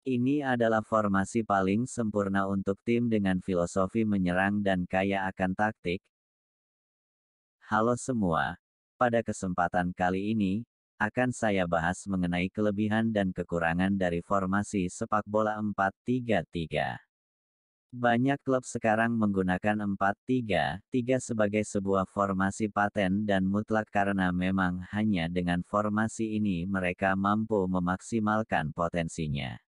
Ini adalah formasi paling sempurna untuk tim dengan filosofi menyerang dan kaya akan taktik. Halo semua, pada kesempatan kali ini akan saya bahas mengenai kelebihan dan kekurangan dari formasi sepak bola 4-3-3. Banyak klub sekarang menggunakan 4-3-3 sebagai sebuah formasi paten dan mutlak karena memang hanya dengan formasi ini mereka mampu memaksimalkan potensinya.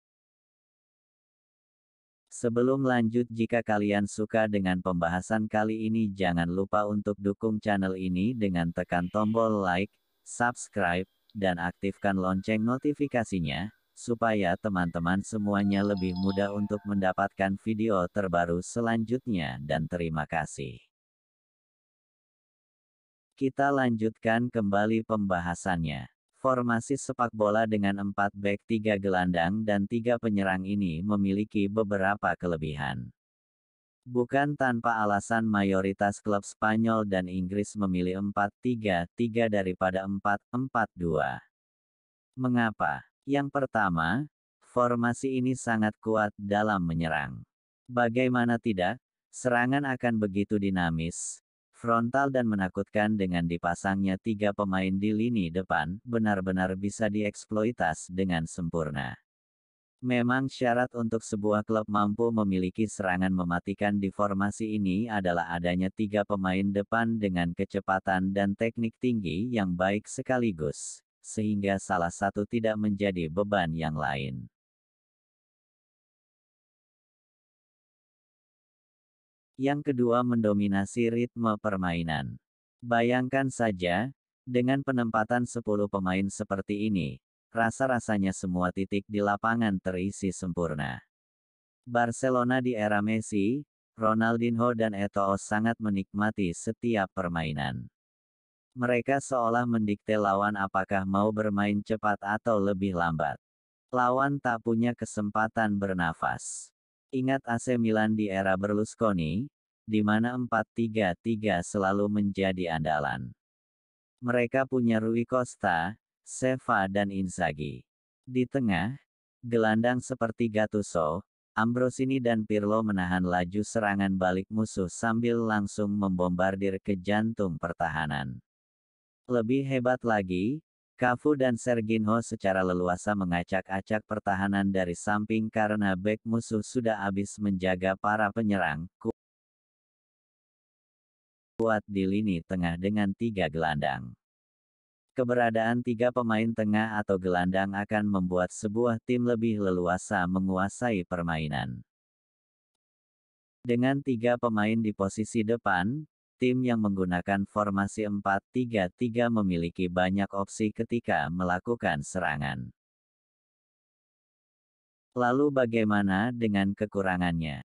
Sebelum lanjut jika kalian suka dengan pembahasan kali ini jangan lupa untuk dukung channel ini dengan tekan tombol like, subscribe, dan aktifkan lonceng notifikasinya, supaya teman-teman semuanya lebih mudah untuk mendapatkan video terbaru selanjutnya dan terima kasih. Kita lanjutkan kembali pembahasannya. Formasi sepak bola dengan 4 back 3 gelandang dan 3 penyerang ini memiliki beberapa kelebihan. Bukan tanpa alasan mayoritas klub Spanyol dan Inggris memilih 4-3-3 daripada 4-4-2. Mengapa? Yang pertama, formasi ini sangat kuat dalam menyerang. Bagaimana tidak, serangan akan begitu dinamis, frontal dan menakutkan dengan dipasangnya tiga pemain di lini depan, benar-benar bisa dieksploitas dengan sempurna. Memang syarat untuk sebuah klub mampu memiliki serangan mematikan di formasi ini adalah adanya tiga pemain depan dengan kecepatan dan teknik tinggi yang baik sekaligus, sehingga salah satu tidak menjadi beban yang lain. Yang kedua mendominasi ritme permainan. Bayangkan saja, dengan penempatan 10 pemain seperti ini, rasa-rasanya semua titik di lapangan terisi sempurna. Barcelona di era Messi, Ronaldinho dan Eto'o sangat menikmati setiap permainan. Mereka seolah mendikte lawan apakah mau bermain cepat atau lebih lambat. Lawan tak punya kesempatan bernafas. Ingat AC Milan di era Berlusconi, di mana 4-3-3 selalu menjadi andalan. Mereka punya Rui Costa, Seva dan Inzaghi. Di tengah, gelandang seperti Gattuso, Ambrosini dan Pirlo menahan laju serangan balik musuh sambil langsung membombardir ke jantung pertahanan. Lebih hebat lagi, Kafu dan Serginho secara leluasa mengacak-acak pertahanan dari samping karena bek musuh sudah habis menjaga para penyerang. Kuat di lini tengah dengan tiga gelandang. Keberadaan tiga pemain tengah atau gelandang akan membuat sebuah tim lebih leluasa menguasai permainan. Dengan tiga pemain di posisi depan, tim yang menggunakan formasi 4-3-3 memiliki banyak opsi ketika melakukan serangan. Lalu bagaimana dengan kekurangannya?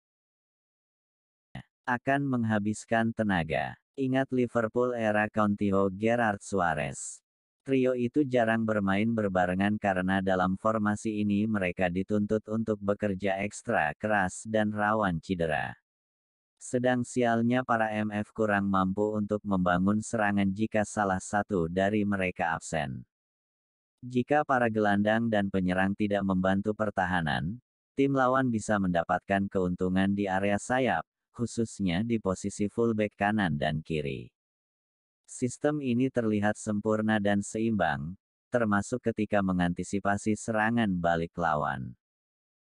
Akan menghabiskan tenaga. Ingat Liverpool era Coutinho Gerard Suarez. Trio itu jarang bermain berbarengan karena dalam formasi ini mereka dituntut untuk bekerja ekstra keras dan rawan cedera. Sedang sialnya para MF kurang mampu untuk membangun serangan jika salah satu dari mereka absen. Jika para gelandang dan penyerang tidak membantu pertahanan, tim lawan bisa mendapatkan keuntungan di area sayap, khususnya di posisi fullback kanan dan kiri. Sistem ini terlihat sempurna dan seimbang, termasuk ketika mengantisipasi serangan balik lawan.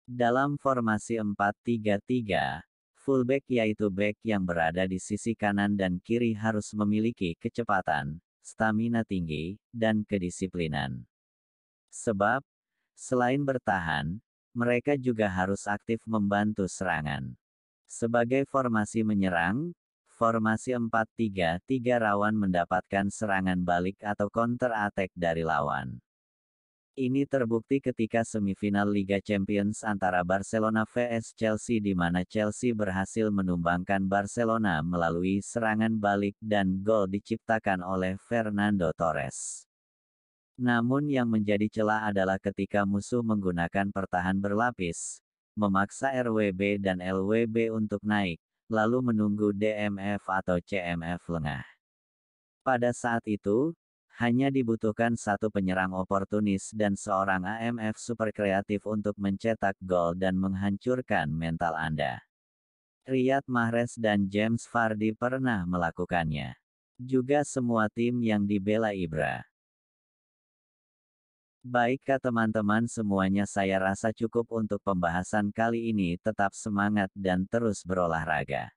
Dalam formasi 4-3-3, Fullback yaitu back yang berada di sisi kanan dan kiri harus memiliki kecepatan, stamina tinggi, dan kedisiplinan. Sebab, selain bertahan, mereka juga harus aktif membantu serangan. Sebagai formasi menyerang, formasi 4-3-3 rawan mendapatkan serangan balik atau counter attack dari lawan. Ini terbukti ketika semifinal Liga Champions antara Barcelona vs Chelsea di mana Chelsea berhasil menumbangkan Barcelona melalui serangan balik dan gol diciptakan oleh Fernando Torres. Namun yang menjadi celah adalah ketika musuh menggunakan pertahan berlapis, memaksa RWB dan LWB untuk naik, lalu menunggu DMF atau CMF lengah. Pada saat itu, hanya dibutuhkan satu penyerang oportunis dan seorang AMF super kreatif untuk mencetak gol dan menghancurkan mental Anda. Riyad Mahrez dan James Vardy pernah melakukannya. Juga semua tim yang dibela Ibra. Baikkah teman-teman semuanya saya rasa cukup untuk pembahasan kali ini tetap semangat dan terus berolahraga.